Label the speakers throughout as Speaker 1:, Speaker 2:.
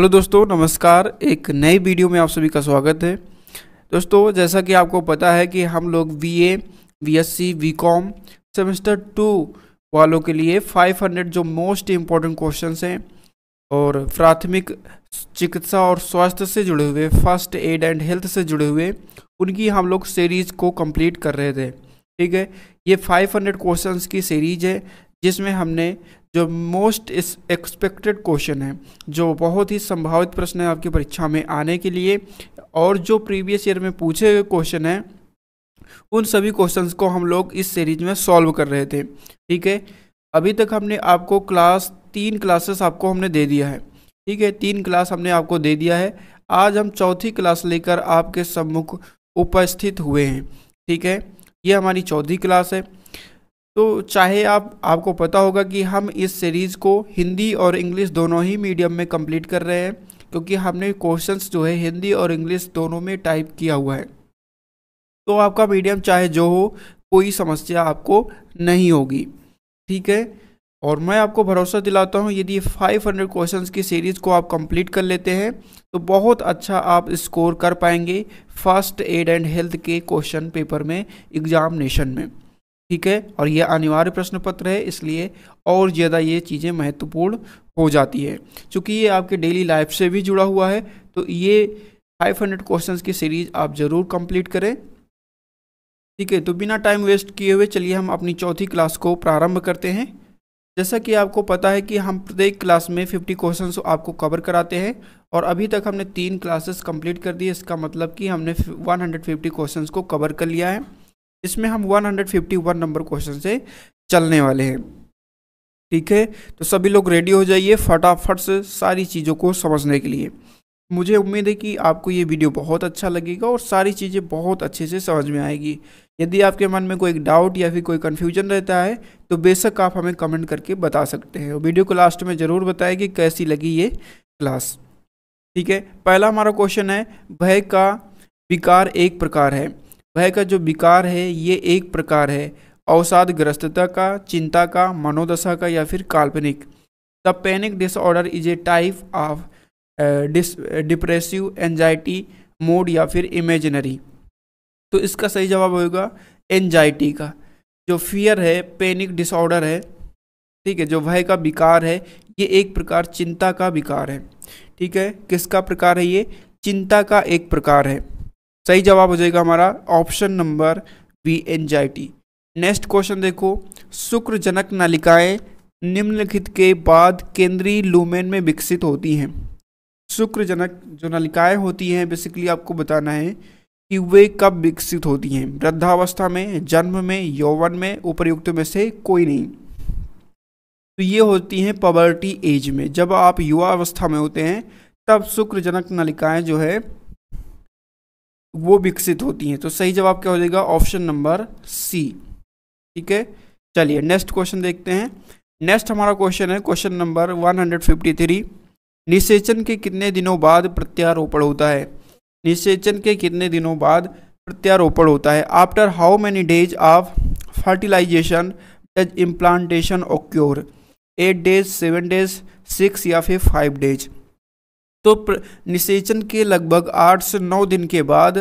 Speaker 1: hello दोस्तों नमस्कार एक नई वीडियो में आप सभी का स्वागत है दोस्तों जैसा कि आपको पता है कि हम लोग BA A B S C B com semester two वालों के लिए 500 जो मोस्ट इम्पॉर्टेंट क्वेश्चन हैं और प्राथमिक चिकित्सा और स्वास्थ्य से जुड़े हुए फर्स्ट एड एंड हेल्थ से जुड़े हुए उनकी हम लोग सीरीज़ को कम्प्लीट कर रहे थे ठीक है ये फाइव हंड्रेड की सीरीज है जिसमें हमने जो मोस्ट एक्सपेक्टेड क्वेश्चन है जो बहुत ही संभावित प्रश्न है आपकी परीक्षा में आने के लिए और जो प्रीवियस ईयर में पूछे हुए क्वेश्चन हैं उन सभी क्वेश्चंस को हम लोग इस सीरीज में सॉल्व कर रहे थे ठीक है अभी तक हमने आपको क्लास तीन क्लासेस आपको हमने दे दिया है ठीक है तीन क्लास हमने आपको दे दिया है आज हम चौथी क्लास लेकर आपके सम्मुख उपस्थित हुए हैं ठीक है ये हमारी चौथी क्लास है तो चाहे आप आपको पता होगा कि हम इस सीरीज़ को हिंदी और इंग्लिश दोनों ही मीडियम में कंप्लीट कर रहे हैं क्योंकि हमने क्वेश्चंस जो है हिंदी और इंग्लिश दोनों में टाइप किया हुआ है तो आपका मीडियम चाहे जो हो कोई समस्या आपको नहीं होगी ठीक है और मैं आपको भरोसा दिलाता हूँ यदि 500 क्वेश्चन की सीरीज़ को आप कंप्लीट कर लेते हैं तो बहुत अच्छा आप स्कोर कर पाएंगे फर्स्ट एड एंड हेल्थ के क्वेश्चन पेपर में एग्जामिनेशन में ठीक है और यह अनिवार्य प्रश्न पत्र है इसलिए और ज़्यादा ये चीज़ें महत्वपूर्ण हो जाती है चूँकि ये आपके डेली लाइफ से भी जुड़ा हुआ है तो ये 500 हंड्रेड की सीरीज आप ज़रूर कंप्लीट करें ठीक है तो बिना टाइम वेस्ट किए हुए चलिए हम अपनी चौथी क्लास को प्रारंभ करते हैं जैसा कि आपको पता है कि हम प्रत्येक क्लास में 50 क्वेश्चंस आपको कवर कराते हैं और अभी तक हमने तीन क्लासेस कंप्लीट कर दी इसका मतलब कि हमने 150 क्वेश्चंस को कवर कर लिया है इसमें हम 151 नंबर क्वेश्चन से चलने वाले हैं ठीक है तो सभी लोग रेडी हो जाइए फटाफट से सारी चीज़ों को समझने के लिए मुझे उम्मीद है कि आपको ये वीडियो बहुत अच्छा लगेगा और सारी चीज़ें बहुत अच्छे से समझ में आएगी यदि आपके मन में कोई डाउट या फिर कोई कन्फ्यूजन रहता है तो बेशक आप हमें कमेंट करके बता सकते हैं वीडियो को लास्ट में ज़रूर बताएं कि कैसी लगी ये क्लास ठीक है पहला हमारा क्वेश्चन है भय का विकार एक प्रकार है भय का जो विकार है ये एक प्रकार है अवसाद ग्रस्तता का चिंता का मनोदशा का या फिर काल्पनिक the panic disorder is a type of depressive anxiety mode या फिर इमेजिनरी तो इसका सही जवाब होगा एनजाइटी का जो फियर है पैनिक डिसऑर्डर है ठीक है जो भय का विकार है ये एक प्रकार चिंता का विकार है ठीक है किसका प्रकार है ये चिंता का एक प्रकार है सही जवाब हो जाएगा हमारा option number B anxiety next question देखो शुक्रजनक नलिकाएं निम्नलिखित के बाद केंद्रीय लूमेन में विकसित होती हैं शुक्रजनक जो नलिकाएं होती हैं बेसिकली आपको बताना है कि वे कब विकसित होती हैं वृद्धावस्था में जन्म में यौवन में उपयुक्त में से कोई नहीं तो ये होती हैं पवर्टी एज में जब आप युवा अवस्था में होते हैं तब शुक्रजनक नलिकाएं जो है वो विकसित होती हैं तो सही जवाब क्या हो जाएगा ऑप्शन नंबर सी ठीक है चलिए नेक्स्ट क्वेश्चन देखते हैं नेक्स्ट हमारा क्वेश्चन है क्वेश्चन नंबर 153 निषेचन के कितने दिनों बाद प्रत्यारोपण होता है निषेचन के कितने दिनों बाद प्रत्यारोपण होता है after how many days of fertilization does implantation occur eight days seven days six या फिर फाइव डेज तो निषेचन के लगभग आठ से नौ दिन के बाद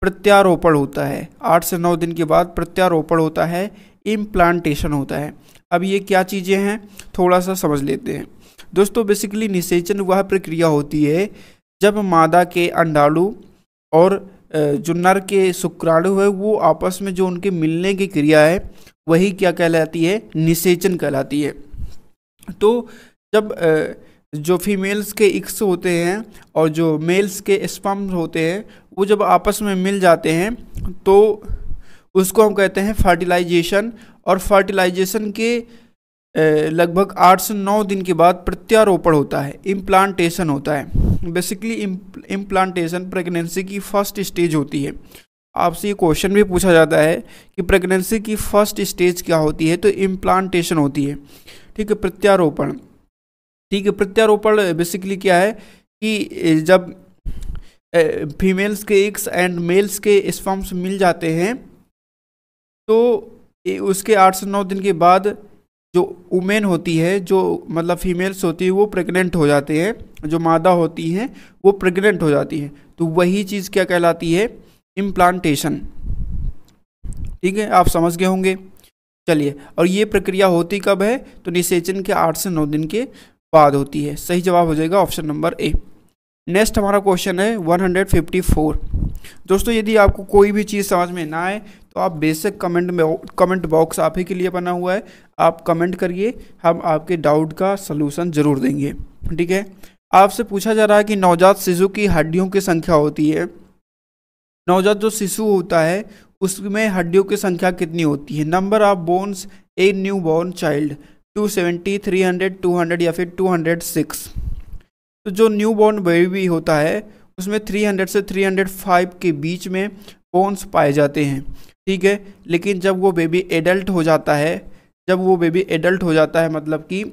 Speaker 1: प्रत्यारोपण होता है आठ से नौ दिन के बाद प्रत्यारोपण होता है इम्प्लांटेशन होता है अब ये क्या चीज़ें हैं थोड़ा सा समझ लेते हैं दोस्तों बेसिकली निषेचन वह प्रक्रिया होती है जब मादा के अंडाणु और जो नर के शुक्राणु है वो आपस में जो उनके मिलने की क्रिया है वही क्या कहलाती है निषेचन कहलाती है तो जब जो फीमेल्स के इक्स होते हैं और जो मेल्स के स्पम होते हैं वो जब आपस में मिल जाते हैं तो उसको हम कहते हैं फर्टिलाइजेशन और फर्टिलाइजेशन के लगभग आठ से नौ दिन के बाद प्रत्यारोपण होता है इम्प्लांटेशन होता है बेसिकली इम्प्लांटेशन प्रेगनेंसी की फर्स्ट स्टेज होती है आपसे ये क्वेश्चन भी पूछा जाता है कि प्रेगनेंसी की फर्स्ट स्टेज क्या होती है तो इम्प्लांटेशन होती है ठीक है प्रत्यारोपण ठीक है प्रत्यारोपण बेसिकली क्या है कि जब फीमेल्स के एक्स एंड मेल्स के स्पम्स मिल जाते हैं तो उसके आठ से नौ दिन के बाद जो वुमेन होती है जो मतलब फीमेल्स होती है वो प्रेग्नेंट हो जाते हैं जो मादा होती हैं वो प्रेग्नेंट हो जाती है तो वही चीज़ क्या कहलाती है इम्प्लांटेशन ठीक है आप समझ गए होंगे चलिए और ये प्रक्रिया होती कब है तो निषेचन के आठ से नौ दिन के बाद होती है सही जवाब हो जाएगा ऑप्शन नंबर ए नेक्स्ट हमारा क्वेश्चन है 154 दोस्तों यदि आपको कोई भी चीज़ समझ में ना आए तो आप बेसिक कमेंट में कमेंट बॉक्स आप ही के लिए बना हुआ है आप कमेंट करिए हम आपके डाउट का सलूशन ज़रूर देंगे ठीक है आपसे पूछा जा रहा है कि नवजात शिशु की हड्डियों की संख्या होती है नवजात जो शिशु होता है उसमें हड्डियों की संख्या कितनी होती है number of bones a newborn child two seventy three hundred two hundred या फिर टू हंड्रेड सिक्स तो जो न्यू बॉर्न बेबी होता है उसमें थ्री हंड्रेड से थ्री हंड्रेड फाइव के बीच में बोन्स पाए जाते हैं ठीक है लेकिन जब वो बेबी एडल्ट हो जाता है जब वो बेबी एडल्ट हो जाता है मतलब कि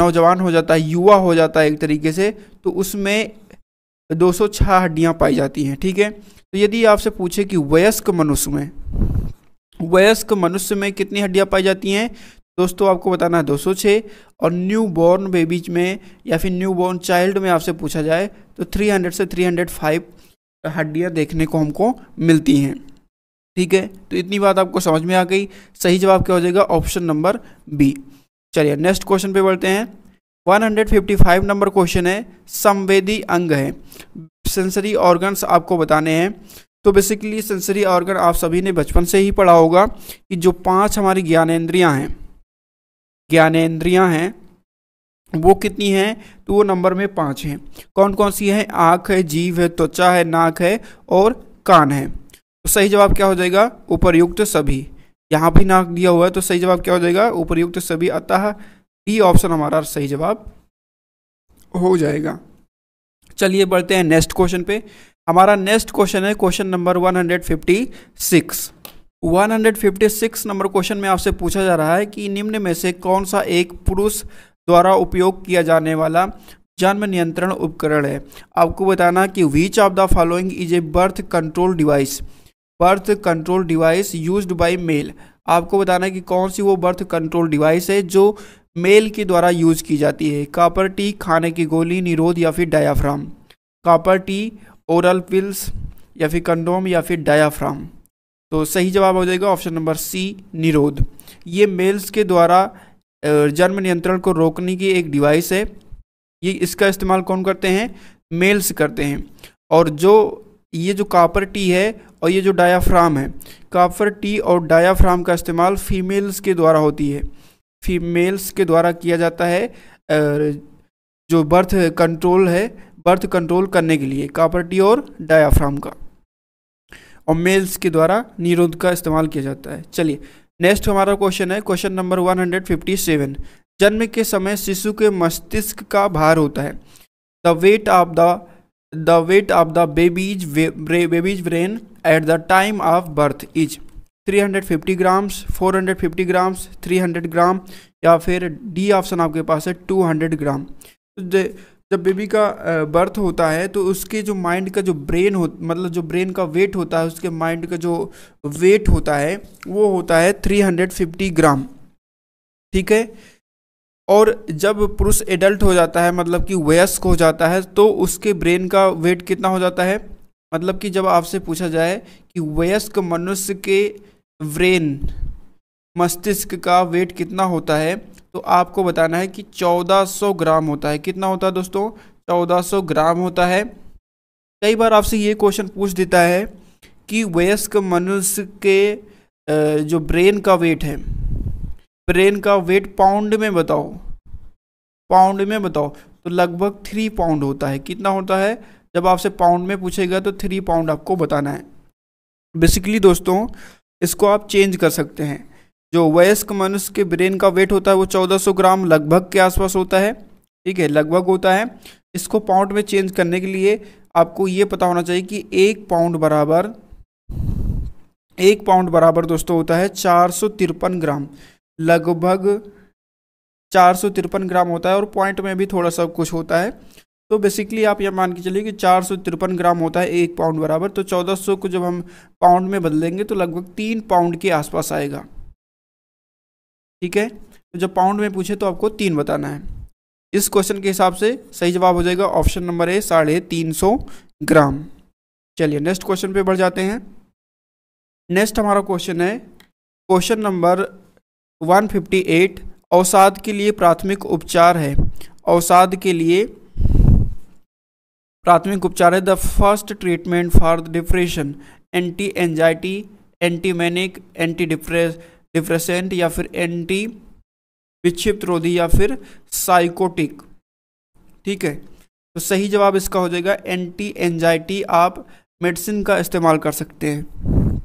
Speaker 1: नौजवान हो जाता है युवा हो जाता है एक तरीके से तो उसमें दो सौ छः हड्डियाँ पाई जाती हैं ठीक है तो यदि आपसे पूछे कि वयस्क मनुष्य में वयस्क मनुष्य में कितनी हड्डियाँ पाई जाती हैं दोस्तों आपको बताना है 206 और न्यू बॉर्न बेबीज में या फिर न्यू बॉर्न चाइल्ड में आपसे पूछा जाए तो 300 से 305 हड्डियाँ देखने को हमको मिलती हैं ठीक है तो इतनी बात आपको समझ में आ गई सही जवाब क्या हो जाएगा ऑप्शन नंबर बी चलिए नेक्स्ट क्वेश्चन पे बढ़ते हैं 155 नंबर क्वेश्चन है संवेदी अंग है सेंसरी ऑर्गन्स आपको बताने हैं तो बेसिकली सेंसरी ऑर्गन आप सभी ने बचपन से ही पढ़ा होगा कि जो पांच हमारी ज्ञानेन्द्रियाँ हैं ज्ञानेन्द्रियाँ हैं वो कितनी हैं तो वो नंबर में पाँच हैं कौन कौन सी हैं आँख है जीव है त्वचा है नाक है और कान है तो सही जवाब क्या हो जाएगा उपरयुक्त सभी यहाँ भी नाक दिया हुआ है तो सही जवाब क्या हो जाएगा उपरयुक्त सभी अतः बी ऑप्शन हमारा सही जवाब हो जाएगा चलिए बढ़ते हैं नेक्स्ट क्वेश्चन पे हमारा नेक्स्ट क्वेश्चन है question number one hundred fifty six 156 number question में आपसे पूछा जा रहा है कि निम्न में से कौन सा एक पुरुष द्वारा उपयोग किया जाने वाला जन्म नियंत्रण उपकरण है आपको बताना कि which of the following is a birth control device birth control device used by male आपको बताना कि कौन सी वो बर्थ कंट्रोल डिवाइस है जो मेल के द्वारा यूज की जाती है कापर टी खाने की गोली निरोध या फिर diaphragm copper T oral pills या फिर कंडोम या फिर डायाफ्राम तो सही जवाब हो जाएगा ऑप्शन नंबर सी निरोध ये मेल्स के द्वारा जन्म नियंत्रण को रोकने की एक डिवाइस है ये इसका इस्तेमाल कौन करते हैं मेल्स करते हैं और जो ये जो कापर टी है और ये जो डायाफ्राम है कापर टी और डायाफ्राम का इस्तेमाल फीमेल्स के द्वारा होती है फीमेल्स के द्वारा किया जाता है जो बर्थ कंट्रोल है बर्थ कंट्रोल करने के लिए कापर टी और डायाफ्राम का और मेल्स के द्वारा निरोध का इस्तेमाल किया जाता है चलिए नेक्स्ट हमारा क्वेश्चन है क्वेश्चन नंबर 157 जन्म के समय शिशु के मस्तिष्क का भार होता है the weight of the the weight of the baby's baby's brain at the time of birth is 350 grams 450 grams 300 gram या फिर डी ऑप्शन आपके पास है 200 ग्राम जब बेबी का बर्थ होता है तो उसके जो माइंड का जो ब्रेन हो मतलब जो ब्रेन का वेट होता है उसके माइंड का जो वेट होता है वो होता है 350 ग्राम ठीक है और जब पुरुष एडल्ट हो जाता है मतलब कि वयस्क हो जाता है तो उसके ब्रेन का वेट कितना हो जाता है मतलब कि जब आपसे पूछा जाए कि वयस्क मनुष्य के ब्रेन मस्तिष्क का वेट कितना होता है तो आपको बताना है कि 1400 ग्राम होता है कितना होता है दोस्तों 1400 ग्राम होता है कई बार आपसे ये क्वेश्चन पूछ देता है कि वयस्क मनुष्य के जो ब्रेन का वेट है ब्रेन का वेट पाउंड में बताओ पाउंड में बताओ तो लगभग थ्री पाउंड होता है कितना होता है जब आपसे पाउंड में पूछेगा तो थ्री पाउंड आपको बताना है बेसिकली दोस्तों इसको आप चेंज कर सकते हैं जो वयस्क मनुष्य के ब्रेन का वेट होता है वो 1400 ग्राम लगभग के आसपास होता है ठीक है लगभग होता है इसको पाउंड में चेंज करने के लिए आपको ये पता होना चाहिए कि एक पाउंड बराबर एक पाउंड बराबर दोस्तों होता है चार ग्राम लगभग चार ग्राम होता है और पॉइंट में भी थोड़ा सा कुछ होता है तो बेसिकली आप यह मान के चलिए कि चार ग्राम होता है एक पाउंड बराबर तो 1400 को जब हम पाउंड में बदलेंगे तो लगभग तीन पाउंड के आसपास आएगा ठीक है तो जब पाउंड में पूछे तो आपको तीन बताना है इस क्वेश्चन के हिसाब से सही जवाब हो जाएगा ऑप्शन नंबर ए साढ़े तीन सौ ग्राम चलिए नेक्स्ट क्वेश्चन पे बढ़ जाते हैं नेक्स्ट हमारा क्वेश्चन है क्वेश्चन नंबर 158 अवसाद के लिए प्राथमिक उपचार है अवसाद के लिए प्राथमिक उपचार है the first treatment for depression anti anxiety antimanic anti depress depressant या फिर एंटी विक्षिप्त रोधी या फिर साइकोटिक ठीक है तो सही जवाब इसका हो जाएगा एंटी एंजाइटी आप मेडिसिन का इस्तेमाल कर सकते हैं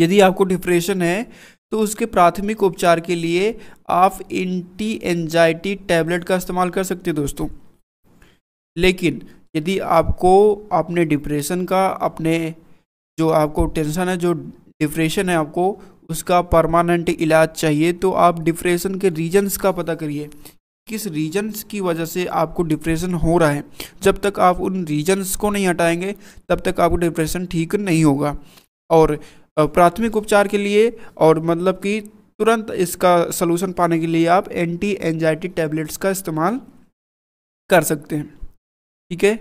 Speaker 1: यदि आपको डिप्रेशन है तो उसके प्राथमिक उपचार के लिए आप एंटी एंजाइटी टैबलेट का इस्तेमाल कर सकते हैं दोस्तों लेकिन यदि आपको अपने डिप्रेशन का अपने जो आपको टेंशन है जो डिप्रेशन है आपको उसका परमानेंट इलाज चाहिए तो आप डिप्रेशन के रीजन्स का पता करिए किस रीजन्स की वजह से आपको डिप्रेशन हो रहा है जब तक आप उन रीजन्स को नहीं हटाएंगे तब तक आपको डिप्रेशन ठीक नहीं होगा और प्राथमिक उपचार के लिए और मतलब कि तुरंत इसका सलूशन पाने के लिए आप एंटी एनजाइटी टैबलेट्स का इस्तेमाल कर सकते हैं ठीक है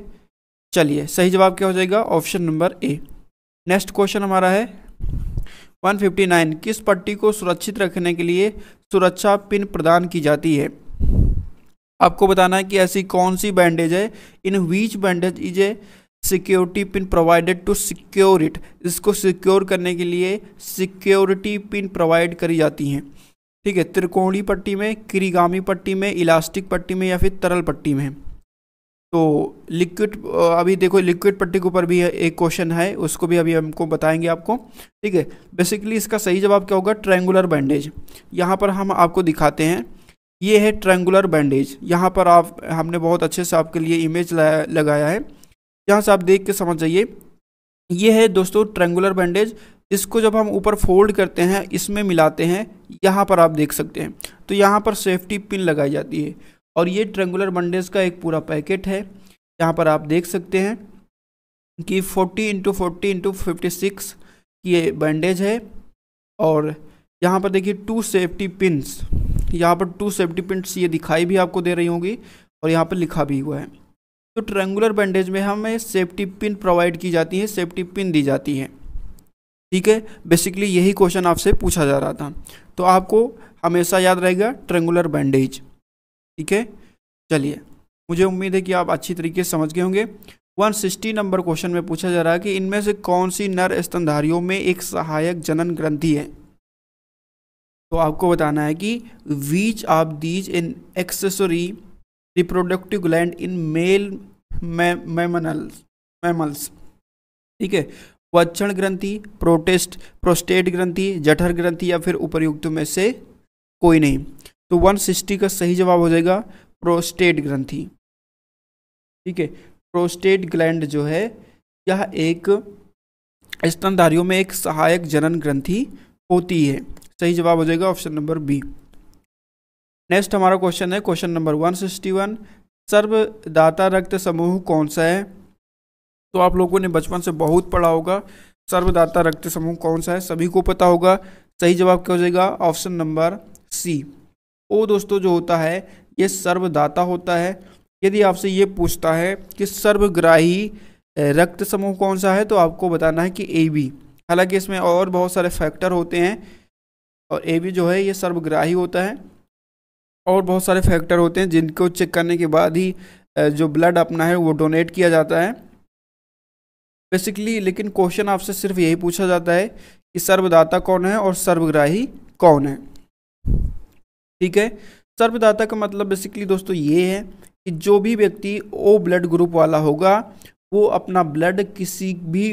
Speaker 1: चलिए सही जवाब क्या हो जाएगा option number A next question हमारा है 159 किस पट्टी को सुरक्षित रखने के लिए सुरक्षा पिन प्रदान की जाती है आपको बताना है कि ऐसी कौन सी बैंडेज है in which bandage is a security pin provided to secure it इसको सिक्योर करने के लिए सिक्योरिटी पिन प्रोवाइड करी जाती हैं ठीक है त्रिकोणी पट्टी में क्रीगामी पट्टी में इलास्टिक पट्टी में या फिर तरल पट्टी में तो लिक्विड अभी देखो लिक्विड पट्टी के ऊपर भी एक क्वेश्चन है उसको भी अभी हमको बताएंगे आपको ठीक है बेसिकली इसका सही जवाब क्या होगा ट्रेंगुलर बैंडेज यहाँ पर हम आपको दिखाते हैं ये है ट्रेंगुलर बैंडेज यहाँ पर आप हमने बहुत अच्छे से आपके लिए इमेज लगाया है यहाँ से आप देख के समझ जाइए ये है दोस्तों ट्रेंगुलर बैंडेज इसको जब हम ऊपर फोल्ड करते हैं इसमें मिलाते हैं यहाँ पर आप देख सकते हैं तो यहाँ पर सेफ्टी पिन लगाई जाती है और ये ट्रेंगुलर मंडेज का एक पूरा पैकेट है यहाँ पर आप देख सकते हैं कि 40 into forty into fifty six ये बैंडेज है और यहाँ पर देखिए टू सेफ्टी पिनस यहाँ पर टू सेफ्टी पिन्स ये दिखाई भी आपको दे रही होंगी और यहाँ पर लिखा भी हुआ है तो ट्रेंगुलर बैंडेज में हमें सेफ्टी पिन प्रोवाइड की जाती है सेफ्टी पिन दी जाती है ठीक है बेसिकली यही क्वेश्चन आपसे पूछा जा रहा था तो आपको हमेशा याद रहेगा ट्रेंगुलर बैंडेज ठीक है चलिए मुझे उम्मीद है कि आप अच्छी तरीके से समझ गए होंगे 160 नंबर क्वेश्चन में पूछा जा रहा है कि इनमें से कौन सी नर स्तनधारियों में एक सहायक जनन ग्रंथि है तो आपको बताना है कि which of these in accessory reproductive gland in male mammals mammals ठीक है वक्षण ग्रंथि प्रोटेस्ट प्रोस्टेट ग्रंथि जठर ग्रंथि या फिर उपरयुक्त में से कोई नहीं तो 160 का सही जवाब हो जाएगा प्रोस्टेट ग्रंथि ठीक है प्रोस्टेट ग्लैंड जो है यह एक स्तनधारियों में एक सहायक जनन ग्रंथि होती है सही जवाब हो जाएगा ऑप्शन नंबर बी नेक्स्ट हमारा क्वेश्चन है question number one sixty one सर्वदाता रक्त समूह कौन सा है तो आप लोगों ने बचपन से बहुत पढ़ा होगा सर्वदाता रक्त समूह कौन सा है सभी को पता होगा सही जवाब क्या हो जाएगा ऑप्शन नंबर सी ओ दोस्तों जो होता है ये सर्वदाता होता है यदि आपसे ये पूछता है कि सर्वग्राही रक्त समूह कौन सा है तो आपको बताना है कि ए बी हालांकि इसमें और बहुत सारे फैक्टर होते हैं और ए बी जो है ये सर्वग्राही होता है और बहुत सारे फैक्टर होते हैं जिनको चेक करने के बाद ही जो ब्लड अपना है वो डोनेट किया जाता है बेसिकली लेकिन क्वेश्चन आपसे सिर्फ यही पूछा जाता है कि सर्वदाता कौन है और सर्वग्राही कौन है ठीक है सर्वदाता का मतलब बेसिकली दोस्तों ये है कि जो भी व्यक्ति ओ ब्लड ग्रुप वाला होगा वो अपना ब्लड किसी भी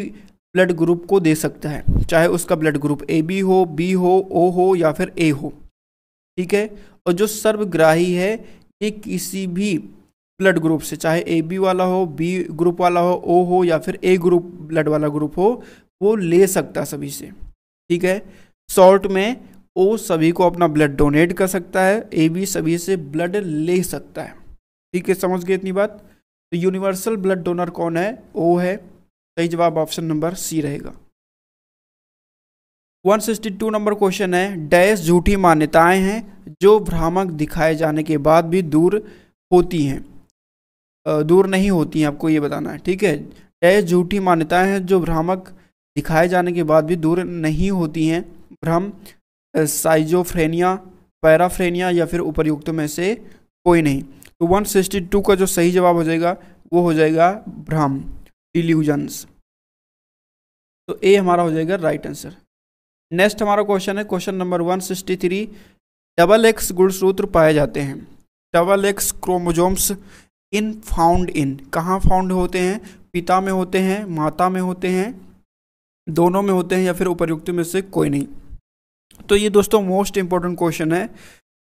Speaker 1: ब्लड ग्रुप को दे सकता है चाहे उसका ब्लड ग्रुप ए बी हो बी हो ओ हो या फिर ए हो ठीक है और जो सर्वग्राही है ये किसी भी ब्लड ग्रुप से चाहे ए बी वाला हो बी ग्रुप वाला हो ओ हो या फिर ए ग्रुप ब्लड वाला ग्रुप हो वो ले सकता सभी से ठीक है शॉर्ट में ओ सभी को अपना ब्लड डोनेट कर सकता है ए बी सभी से ब्लड ले सकता है ठीक है समझ गए इतनी बात तो यूनिवर्सल ब्लड डोनर कौन है ओ है सही जवाब ऑप्शन नंबर सी रहेगा 162 नंबर क्वेश्चन है डैश झूठी मान्यताएं हैं जो भ्रामक दिखाए जाने के बाद भी दूर होती हैं दूर नहीं होती हैं आपको ये बताना है ठीक है डैश झूठी मान्यताएं हैं जो भ्रामक दिखाए जाने के बाद भी दूर नहीं होती हैं भ्रम साइजोफ्रेनिया पैराफ्रेनिया या फिर उपरयुक्त में से कोई नहीं तो 162 का जो सही जवाब हो जाएगा वो हो जाएगा भ्रम डिल्यूजन्स तो ए हमारा हो जाएगा राइट आंसर नेक्स्ट हमारा क्वेश्चन है क्वेश्चन नंबर 163 डबल एक्स गुणसूत्र पाए जाते हैं double X chromosomes in found in कहाँ फाउंड होते हैं पिता में होते हैं माता में होते हैं दोनों में होते हैं या फिर उपरयुक्त में से कोई नहीं तो ये दोस्तों मोस्ट इम्पॉर्टेंट क्वेश्चन है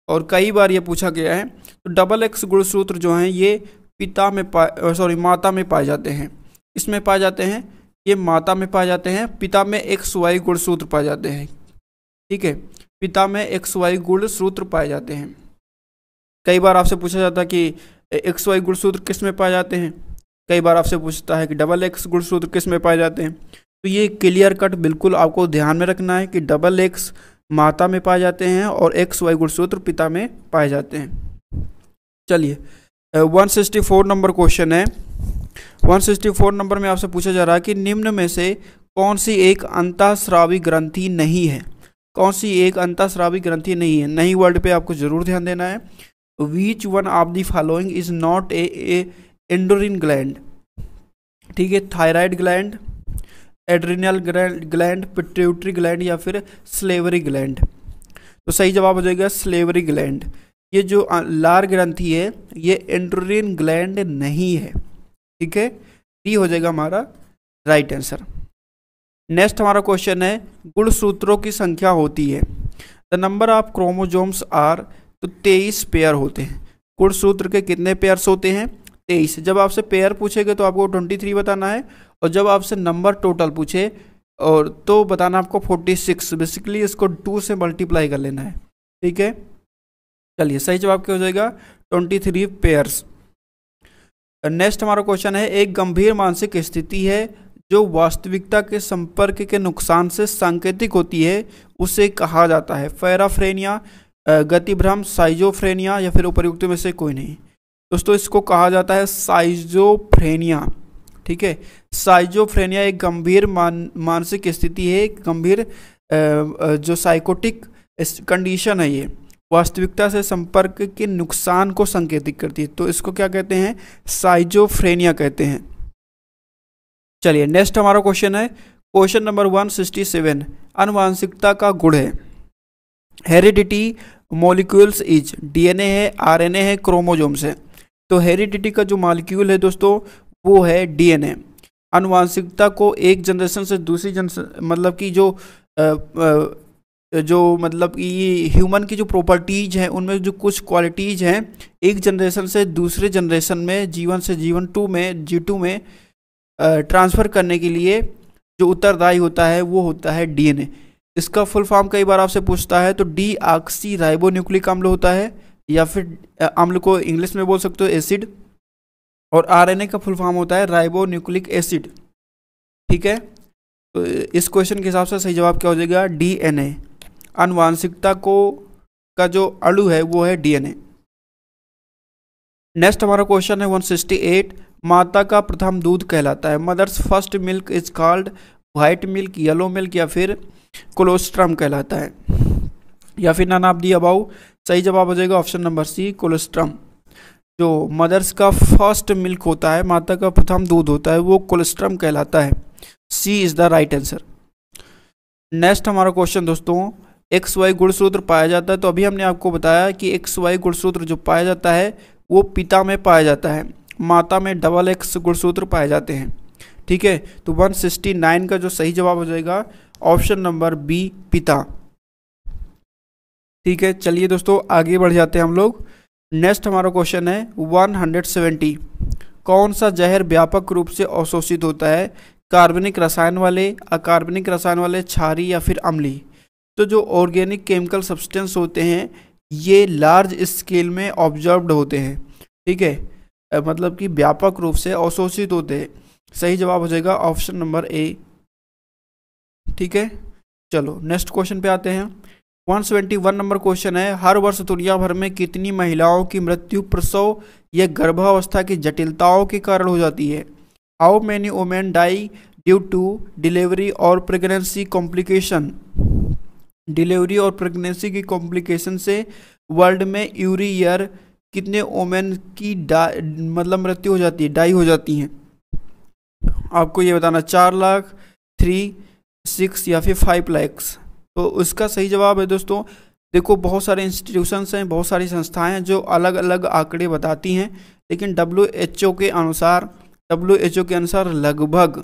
Speaker 1: और कई बार ये पूछा गया है तो डबल एक्स गुणसूत्र जो हैं ये पिता में पाए सॉरी माता में पाए जाते हैं इसमें पाए जाते हैं ये माता में पाए जाते हैं पिता में एक्स वाई गुणसूत्र पाए जाते हैं ठीक है पिता में एक्स वाई गुणसूत्र पाए जाते हैं कई बार आपसे पूछा जाता है कि एक्स वाई गुणसूत्र किस में पाए जाते हैं कई बार आपसे पूछता है कि डबल एक्स गुणसूत्र किस में पाए जाते हैं तो ये क्लियर कट बिल्कुल आपको ध्यान में रखना है कि डबल एक्स माता में पाए जाते हैं और एक्स वाई गुणसूत्र पिता में पाए जाते हैं चलिए one sixty four number question है वन सिक्सटी फोर नंबर में आपसे पूछा जा रहा है कि निम्न में से कौन सी एक अंताश्रावी ग्रंथि नहीं है कौन सी एक अंताश्रावी ग्रंथि नहीं है नहीं वर्ल्ड पे आपको जरूर ध्यान देना है which one of the following is not a endocrine gland ठीक है thyroid gland adrenal gland pituitary gland या फिर स्लेवरी ग्लैंड तो सही जवाब हो जाएगा स्लेवरी ग्लैंड ये जो लार ग्रंथि है ये एंड्रीन ग्लैंड नहीं है ठीक है डी हो जाएगा हमारा राइट आंसर नेक्स्ट हमारा क्वेश्चन है गुणसूत्रों की संख्या होती है the number of chromosomes are तो तेईस पेयर होते हैं गुणसूत्र के कितने पेयर्स होते हैं तेईस जब आपसे पेयर पूछेगा तो आपको ट्वेंटी थ्री बताना है और जब आपसे नंबर टोटल पूछे और तो बताना आपको फोर्टी सिक्स बेसिकली इसको टू से मल्टीप्लाई कर लेना है ठीक है चलिए सही जवाब क्या हो जाएगा ट्वेंटी थ्री पेयर्स नेक्स्ट हमारा क्वेश्चन है एक गंभीर मानसिक स्थिति है जो वास्तविकता के संपर्क के नुकसान से सांकेतिक होती है उसे कहा जाता है फेराफ्रेनिया गतिभ्रम साइजोफ्रेनिया या फिर उपयुक्त में से कोई नहीं दोस्तों इसको कहा जाता है साइजोफ्रेनिया ठीक है साइजोफ्रेनिया एक गंभीर मान मानसिक स्थिति है एक गंभीर जो साइकोटिक कंडीशन है ये वास्तविकता से संपर्क के नुकसान को संकेतित करती है तो इसको क्या कहते हैं साइजोफ्रेनिया कहते हैं चलिए नेक्स्ट हमारा क्वेश्चन है question number one sixty seven अनुवांशिकता का गुण है हेरिडिटी मोलिक्यूल्स इज डीएनए है आरएनए है क्रोमोजोम्स है तो हेरिडिटी का जो मालिक्यूल है दोस्तों वो है डीएनए अनुवांशिकता को एक जनरेशन से दूसरी जन मतलब कि जो आ, आ, जो मतलब कि ह्यूमन की जो प्रॉपर्टीज़ हैं उनमें जो कुछ क्वालिटीज़ हैं एक जनरेशन से दूसरे जनरेशन में जीवन से जीवन टू में जी टू में ट्रांसफ़र करने के लिए जो उत्तरदायी होता है वो होता है डीएनए इसका फुल फॉर्म कई बार आपसे पूछता है तो डी आक्सी राइबो न्यूक्लिक अम्ल होता है या फिर अम्ल को इंग्लिश में बोल सकते हो एसिड और आरएनए का फुल फॉर्म होता है राइबो न्यूक्लिक एसिड ठीक है तो इस क्वेश्चन के हिसाब से सही जवाब क्या हो जाएगा डीएनए आनुवांशिकता को का जो अड़ु है वो है डीएनए नेक्स्ट हमारा क्वेश्चन है 168 माता का प्रथम दूध कहलाता है mother's first milk is called white milk yellow milk या फिर कोलोस्ट्रम कहलाता है या फिर नाना आप दी अबाउ सही जवाब हो जाएगा ऑप्शन नंबर सी कोलेस्ट्रम जो मदर्स का फर्स्ट मिल्क होता है माता का प्रथम दूध होता है वो कोलेस्ट्रम कहलाता है C is the right answer next हमारा क्वेश्चन दोस्तों एक्स वाई गुणसूत्र पाया जाता है तो अभी हमने आपको बताया कि एक्स वाई गुणसूत्र जो पाया जाता है वो पिता में पाया जाता है माता में डबल एक्स गुणसूत्र पाए जाते हैं ठीक है तो 169 का जो सही जवाब हो जाएगा ऑप्शन नंबर बी पिता ठीक है चलिए दोस्तों आगे बढ़ जाते हैं हम लोग नेक्स्ट हमारा क्वेश्चन है 170 कौन सा जहर व्यापक रूप से अवशोषित होता है कार्बनिक रसायन वाले अकार्बनिक रसायन वाले छारी या फिर अम्ली तो जो ऑर्गेनिक केमिकल सब्सटेंस होते हैं ये लार्ज स्केल में ऑब्जर्व्ड होते हैं ठीक है मतलब कि व्यापक रूप से अवशोषित होते हैं सही जवाब हो जाएगा ऑप्शन नंबर ए ठीक है चलो नेक्स्ट क्वेश्चन पे आते हैं वन नंबर क्वेश्चन है हर वर्ष दुनिया भर में कितनी महिलाओं की मृत्यु प्रसव या गर्भावस्था की जटिलताओं के कारण हो जाती है how many women die due to delivery और प्रेगनेंसी कॉम्प्लिकेशन डिलीवरी और प्रेगनेंसी की कॉम्प्लिकेशन से वर्ल्ड में यूरी ईयर कितने वोमेन की मतलब मृत्यु हो जाती है डाई हो जाती हैं आपको ये बताना चार लाख थ्री सिक्स या फिर फाइव लैक्स तो उसका सही जवाब है दोस्तों देखो बहुत सारे इंस्टीट्यूशंस हैं बहुत सारी संस्थाएं हैं जो अलग अलग आंकड़े बताती हैं लेकिन डब्ल्यू एच ओ के अनुसार डब्ल्यू एच ओ के अनुसार लगभग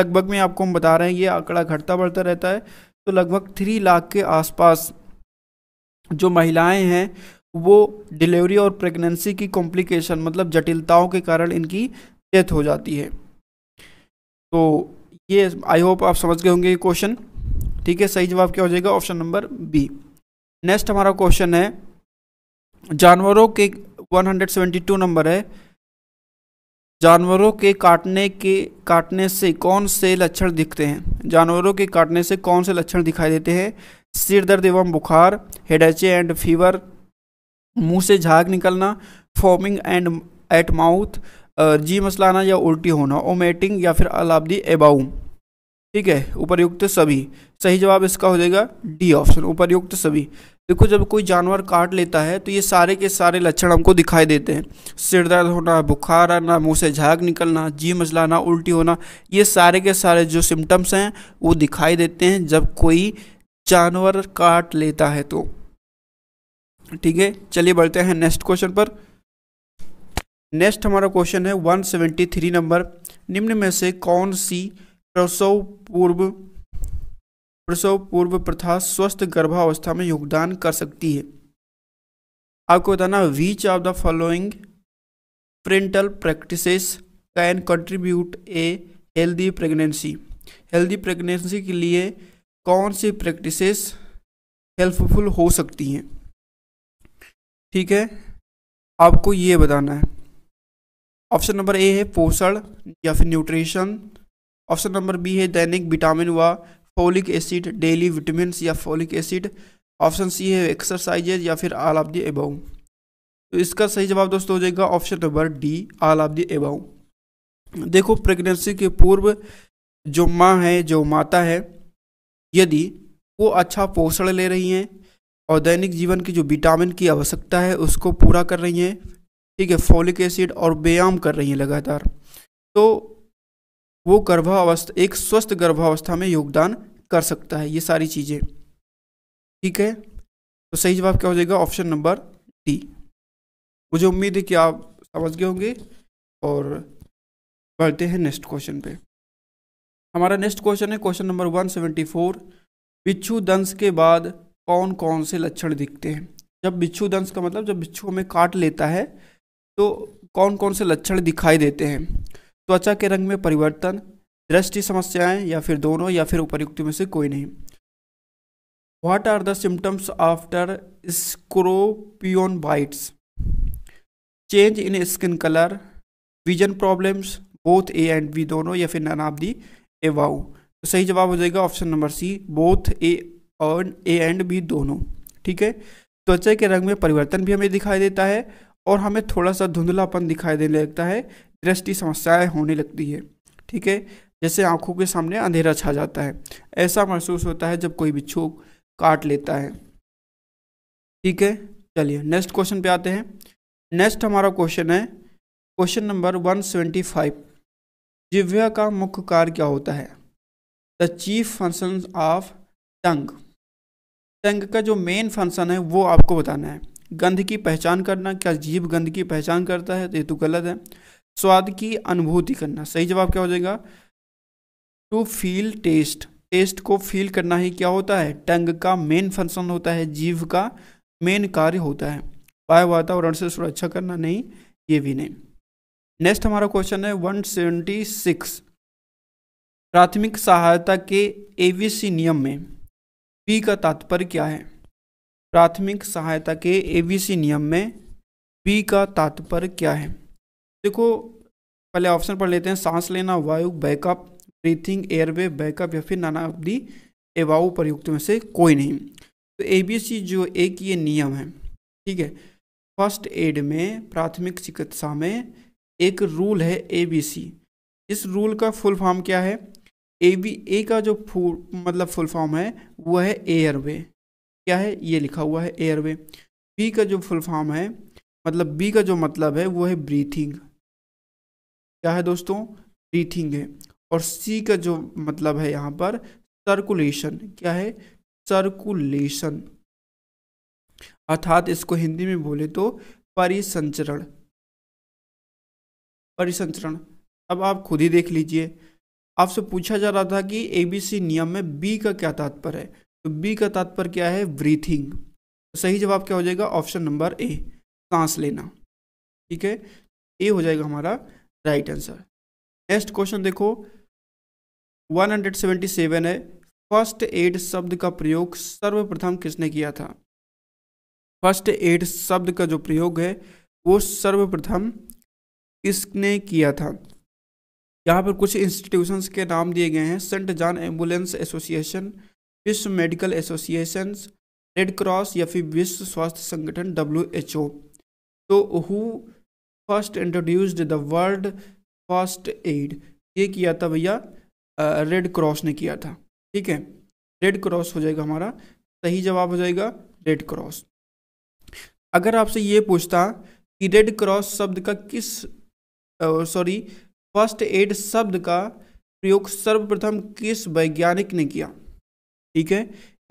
Speaker 1: लगभग में आपको हम बता रहे हैं ये आंकड़ा घटता बढ़ता रहता है तो लगभग थ्री लाख के आसपास जो महिलाएं हैं वो डिलीवरी और प्रेगनेंसी की कॉम्प्लिकेशन मतलब जटिलताओं के कारण इनकी डेथ हो जाती है तो ये आई होप आप समझ गए होंगे ये क्वेश्चन ठीक है सही जवाब क्या हो जाएगा ऑप्शन नंबर बी नेक्स्ट हमारा क्वेश्चन है जानवरों के 172 नंबर है जानवरों के काटने के काटने से कौन से लक्षण दिखते हैं जानवरों के काटने से कौन से लक्षण दिखाई देते हैं सिर दर्द एवं बुखार हेडाचे एंड फीवर मुंह से झाग निकलना फॉर्मिंग एंड एट माउथ जी मसलाना या उल्टी होना ओमेटिंग या फिर अलाबदी एबाउम ठीक है उपरयुक्त सभी सही जवाब इसका हो जाएगा डी ऑप्शन उपरयुक्त सभी देखो जब कोई जानवर काट लेता है तो ये सारे के सारे लक्षण हमको दिखाई देते हैं सिर दर्द होना बुखार आना मुंह से झाग निकलना जी मजलाना उल्टी होना ये सारे के सारे जो सिम्टम्स हैं वो दिखाई देते हैं जब कोई जानवर काट लेता है तो ठीक है चलिए बढ़ते हैं नेक्स्ट क्वेश्चन पर नेक्स्ट हमारा क्वेश्चन है 173 नंबर निम्न में से कौन सी प्रसव पूर्व प्रसव पूर्व प्रथा स्वस्थ गर्भावस्था में योगदान कर सकती है आपको बताना which of the following prenatal practices can contribute a healthy pregnancy healthy pregnancy के लिए कौन सी प्रैक्टिसेस हेल्पफुल हो सकती हैं ठीक है आपको ये बताना है ऑप्शन नंबर ए है पोषण या फिर न्यूट्रिशन ऑप्शन नंबर बी है दैनिक विटामिन व फोलिक एसिड डेली विटामिन या फोलिक एसिड ऑप्शन सी है एक्सरसाइजेज या फिर आल ऑफ द एबाउ तो इसका सही जवाब दोस्तों हो जाएगा option number D all of the above देखो प्रेगनेंसी के पूर्व जो माँ है जो माता है यदि वो अच्छा पोषण ले रही हैं और दैनिक जीवन की जो विटामिन की आवश्यकता है उसको पूरा कर रही हैं ठीक है फोलिक एसिड और व्यायाम कर रही हैं लगातार तो वो गर्भावस्था एक स्वस्थ गर्भावस्था में योगदान कर सकता है ये सारी चीज़ें ठीक है तो सही जवाब क्या हो जाएगा ऑप्शन नंबर डी मुझे उम्मीद है कि आप समझ गए होंगे और बढ़ते हैं नेक्स्ट क्वेश्चन पे हमारा नेक्स्ट क्वेश्चन है क्वेश्चन नंबर 174 बिच्छू दंश के बाद कौन कौन से लक्षण दिखते हैं जब बिच्छू दंश का मतलब जब बिच्छू हमें काट लेता है तो कौन कौन से लक्षण दिखाई देते हैं त्वचा के रंग में परिवर्तन दृष्टि समस्याएं या फिर दोनों या फिर उपरुक्त में से कोई नहीं what are the symptoms after scorpion bites change in skin colour vision problems both A and B दोनों या फिर नन ऑफ दी वाउ तो सही जवाब हो जाएगा option number C both A और ए एंड बी दोनों ठीक है त्वचा के रंग में परिवर्तन भी हमें दिखाई देता है और हमें थोड़ा सा धुंधलापन दिखाई देने लगता है दृष्टि समस्याएं होने लगती है ठीक है जैसे आंखों के सामने अंधेरा छा जाता है ऐसा महसूस होता है जब कोई बिच्छू काट लेता है ठीक है चलिए नेक्स्ट क्वेश्चन पे आते हैं नेक्स्ट हमारा क्वेश्चन है question number one seventy five जिव्या का मुख्य कार्य क्या होता है the chief function of tongue tongue का जो मेन फंक्शन है वो आपको बताना है गंध की पहचान करना क्या जीव गंध की पहचान करता है तो ये तो गलत है स्वाद की अनुभूति करना सही जवाब क्या हो जाएगा टू फील टेस्ट टेस्ट को फील करना ही क्या होता है टंग का मेन फंक्शन होता है जीव का मेन कार्य होता है वाय वातावरण से सुरक्षा अच्छा करना नहीं ये भी नहीं नेक्स्ट हमारा क्वेश्चन है 176 प्राथमिक सहायता के एवीसी नियम में पी का तात्पर्य क्या है प्राथमिक सहायता के एवीसी नियम में पी का तात्पर्य क्या है देखो पहले ऑप्शन पढ़ लेते हैं सांस लेना वायु बैकअप ब्रीथिंग एयरवे बैकअप या फिर नाना अवधि एवाओ प्रयुक्त में से कोई नहीं तो ए बी सी जो एक ये नियम है ठीक है फर्स्ट एड में प्राथमिक चिकित्सा में एक रूल है ए बी सी इस रूल का फुल फॉर्म क्या है ए बी ए का जो फुल मतलब फुल फॉर्म है वो है एयरवे क्या है ये लिखा हुआ है एयरवे बी का जो फुल फॉर्म है मतलब बी का जो मतलब है वो है ब्रीथिंग क्या है दोस्तों ब्रीथिंग है और सी का जो मतलब है यहाँ पर सर्कुलेशन क्या है सर्कुलेशन अर्थात इसको हिंदी में बोले तो परिसंचरण परिसंचरण अब आप खुद ही देख लीजिए आपसे पूछा जा रहा था कि एबीसी नियम में बी का क्या तात्पर्य है तो बी का तात्पर्य क्या है ब्रीथिंग तो सही जवाब क्या हो जाएगा ऑप्शन नंबर ए सांस लेना ठीक है ए हो जाएगा हमारा राइट आंसर नेक्स्ट क्वेश्चन देखो 177 है फर्स्ट एड शब्द का प्रयोग सर्वप्रथम किसने किया था फर्स्ट एड शब्द का जो प्रयोग है वो सर्वप्रथम किसने किया था यहाँ पर कुछ इंस्टीट्यूशंस के नाम दिए गए हैं सेंट जॉन एम्बुलेंस एसोसिएशन विश्व मेडिकल एसोसिएशन रेड क्रॉस या फिर विश्व स्वास्थ्य संगठन डब्ल्यू तो who first introduced the world first aid ये किया था भैया रेड क्रॉस ने किया था ठीक है रेड क्रॉस हो जाएगा हमारा सही जवाब हो जाएगा रेड क्रॉस अगर आपसे ये पूछता कि रेड क्रॉस शब्द का किस सॉरी फर्स्ट एड शब्द का प्रयोग सर्वप्रथम किस वैज्ञानिक ने किया ठीक है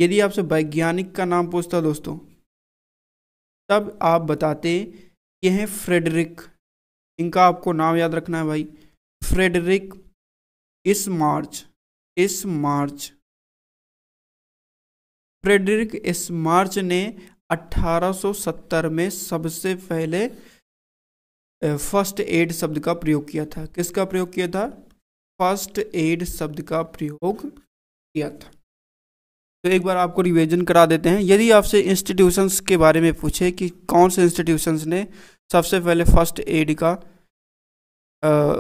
Speaker 1: यदि आपसे वैज्ञानिक का नाम पूछता दोस्तों तब आप बताते ये हैं फ्रेडरिक इनका आपको नाम याद रखना है भाई फ्रेडरिक इस मार्च इस मार्च फ्रेडरिक इस मार्च ने 1870 में सबसे पहले फर्स्ट एड शब्द का प्रयोग किया था किसका प्रयोग किया था फर्स्ट एड शब्द का प्रयोग किया था तो एक बार आपको रिवीजन करा देते हैं यदि आपसे इंस्टीट्यूशंस के बारे में पूछे कि कौन से इंस्टीट्यूशंस ने सबसे पहले फर्स्ट एड का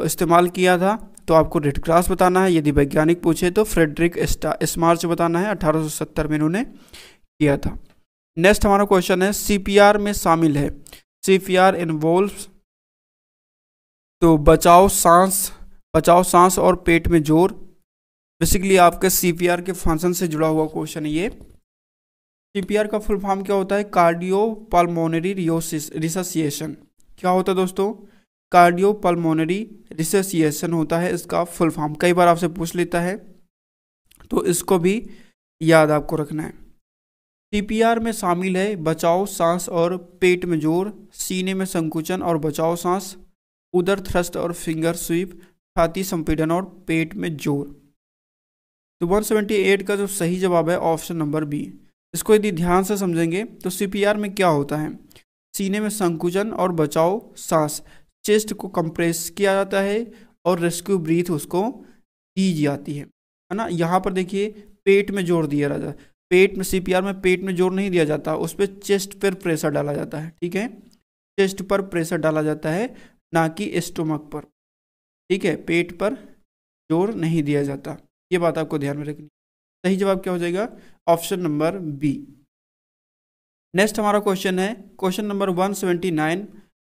Speaker 1: इस्तेमाल किया था तो आपको रेड क्रॉस बताना है यदि वैज्ञानिक पूछे तो फ्रेडरिक स्मार्च बताना है 1870 में इन्होंने किया था नेक्स्ट हमारा क्वेश्चन है सी में शामिल है सीपीआर इन्वॉल्व्स तो बचाओ सांस बचाओ सांस और पेट में जोर बेसिकली आपके सी के फंक्शन से जुड़ा हुआ क्वेश्चन ये सी का फुल फॉर्म क्या होता है कार्डियो पल्मोनरी रिसोसिएशन क्या होता है दोस्तों कार्डियो पल्मोनरी रिसोसिएशन होता है इसका फुल फॉर्म कई बार आपसे पूछ लेता है तो इसको भी याद आपको रखना है सीपीआर में शामिल है बचाओ सांस और पेट में जोर सीने में संकुचन और बचाओ सांस उदर थ्रस्ट और फिंगर स्वीप छाती संपीड़न और पेट में जोर तो 178 का जो सही जवाब है ऑप्शन नंबर बी इसको यदि ध्यान से समझेंगे तो सीपीआर में क्या होता है सीने में संकुचन और बचाव सांस चेस्ट को कंप्रेस किया जाता है और रेस्क्यू ब्रीथ उसको दी जाती है है ना यहाँ पर देखिए पेट में जोर दिया जाता है पेट में सी में पेट में जोर नहीं दिया जाता उस पर चेस्ट पर प्रेशर डाला जाता है ठीक है चेस्ट पर प्रेशर डाला जाता है ना कि स्टोमक पर ठीक है पेट पर जोर नहीं दिया जाता ये बात आपको ध्यान में रखनी सही जवाब क्या हो जाएगा ऑप्शन नंबर बी नेक्स्ट हमारा क्वेश्चन है क्वेश्चन नंबर 179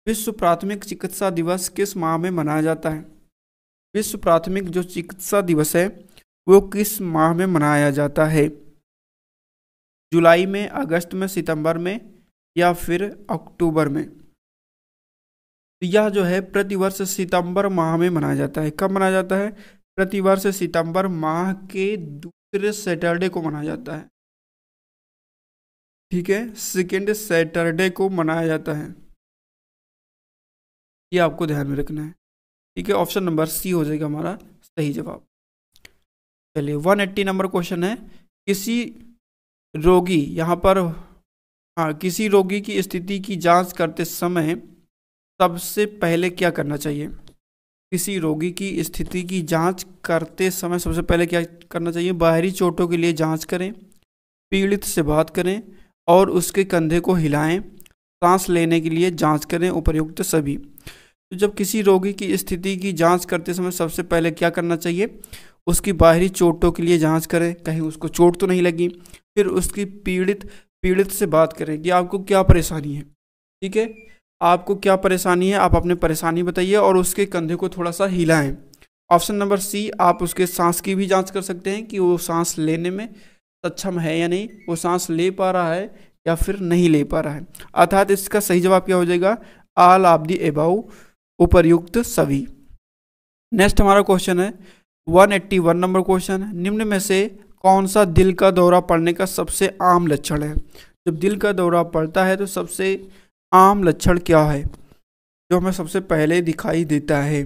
Speaker 1: विश्व प्राथमिक चिकित्सा दिवस किस माह में मनाया जाता है विश्व प्राथमिक जो चिकित्सा दिवस है वो किस माह में मनाया जाता है जुलाई में अगस्त में सितंबर में या फिर अक्टूबर में तो यह जो है प्रतिवर्ष सितंबर माह में मनाया जाता है कब मनाया जाता है प्रतिवर्ष सितंबर माह के दूसरे सैटरडे को मनाया जाता है ठीक है सेकेंड सैटरडे को मनाया जाता है ये आपको ध्यान में रखना है ठीक है ऑप्शन नंबर सी हो जाएगा हमारा सही जवाब चलिए वन एट्टी नंबर क्वेश्चन है किसी रोगी यहाँ पर हाँ किसी रोगी की स्थिति की जांच करते समय सबसे पहले क्या करना चाहिए किसी रोगी की स्थिति की जांच करते समय सबसे पहले क्या करना चाहिए बाहरी चोटों के लिए जांच करें पीड़ित से बात करें और उसके कंधे को हिलाएं सांस लेने के लिए जांच करें उपयुक्त सभी तो जब किसी रोगी की स्थिति की जांच करते समय सबसे पहले क्या करना चाहिए उसकी बाहरी चोटों के लिए जांच करें कहीं उसको चोट तो नहीं लगी फिर उसकी पीड़ित पीड़ित से बात करें कि आपको क्या परेशानी है ठीक है आपको क्या परेशानी है आप अपने परेशानी बताइए और उसके कंधे को थोड़ा सा हिलाएं ऑप्शन नंबर सी आप उसके सांस की भी जांच कर सकते हैं कि वो सांस लेने में सक्षम है या नहीं वो सांस ले पा रहा है या फिर नहीं ले पा रहा है अर्थात इसका सही जवाब क्या हो जाएगा आल आप दी एबाउ उपरयुक्त सभी नेक्स्ट हमारा क्वेश्चन है 181 नंबर क्वेश्चन है निम्न में से कौन सा दिल का दौरा पड़ने का सबसे आम लक्षण है जब दिल का दौरा पड़ता है तो सबसे आम लक्षण क्या है जो हमें सबसे पहले दिखाई देता है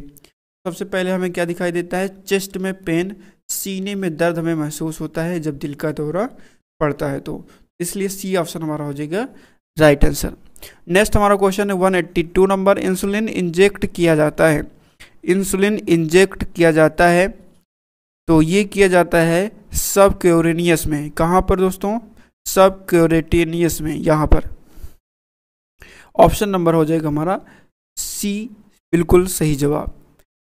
Speaker 1: सबसे पहले हमें क्या दिखाई देता है चेस्ट में पेन सीने में दर्द हमें महसूस होता है जब दिल का दौरा पड़ता है तो इसलिए सी ऑप्शन हमारा हो जाएगा राइट आंसर नेक्स्ट हमारा क्वेश्चन है one eighty two number insulin inject किया जाता है इंसुलिन इंजेक्ट किया जाता है तो ये किया जाता है सब क्योरेनियस में कहाँ पर दोस्तों सब क्योरेटेनियस में यहाँ पर ऑप्शन नंबर हो जाएगा हमारा सी बिल्कुल सही जवाब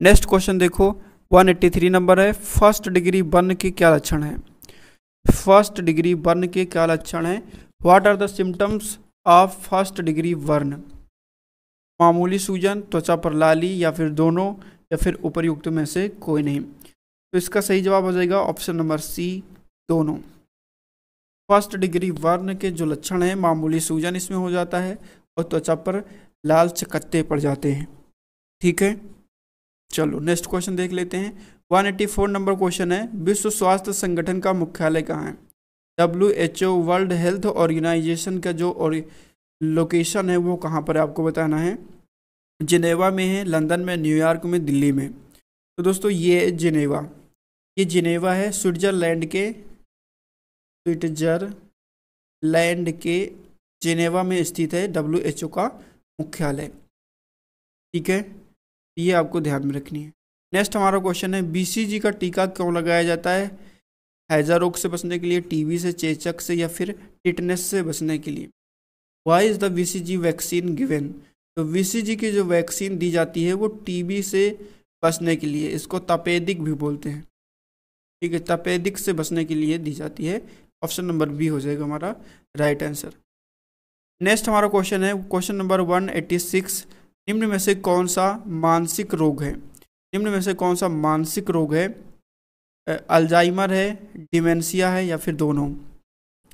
Speaker 1: नेक्स्ट क्वेश्चन देखो 183 नंबर है फर्स्ट डिग्री बर्न के क्या लक्षण हैं फर्स्ट डिग्री बर्न के क्या लक्षण हैं what are the symptoms of first degree burn मामूली सूजन त्वचा पर लाली या फिर दोनों या फिर उपरयुक्त में से कोई नहीं तो इसका सही जवाब हो जाएगा ऑप्शन नंबर सी दोनों फर्स्ट डिग्री वर्ण के जो लक्षण हैं मामूली सूजन इसमें हो जाता है और त्वचा पर लाल चकत्ते पड़ जाते हैं ठीक है चलो नेक्स्ट क्वेश्चन देख लेते हैं 184 नंबर क्वेश्चन है विश्व स्वास्थ्य संगठन का मुख्यालय कहाँ है W H O world health organisation का जो और लोकेशन है वो कहाँ पर है आपको बताना है जिनेवा में है लंदन में न्यूयॉर्क में दिल्ली में तो दोस्तों ये जिनेवा ये जिनेवा है स्विट्जरलैंड के स्विट्जरलैंड के जेनेवा में स्थित है डब्ल्यू का मुख्यालय ठीक है ये आपको ध्यान में रखनी है नेक्स्ट हमारा क्वेश्चन है बीसीजी का टीका क्यों लगाया जाता है हैजा रोग से बचने के लिए बी से चेचक से या फिर टिटनेस से बचने के लिए why is the G vaccine given तो जी की जो वैक्सीन दी जाती है वो बी से बचने के लिए इसको तपेदिक भी बोलते हैं ठीक है तपेदिक से बचने के लिए दी जाती है ऑप्शन नंबर बी हो जाएगा हमारा राइट आंसर नेक्स्ट हमारा क्वेश्चन है क्वेश्चन नंबर 186 निम्न में से कौन सा मानसिक रोग है निम्न में से कौन सा मानसिक रोग है अल्जाइमर है डिमेंसिया है या फिर दोनों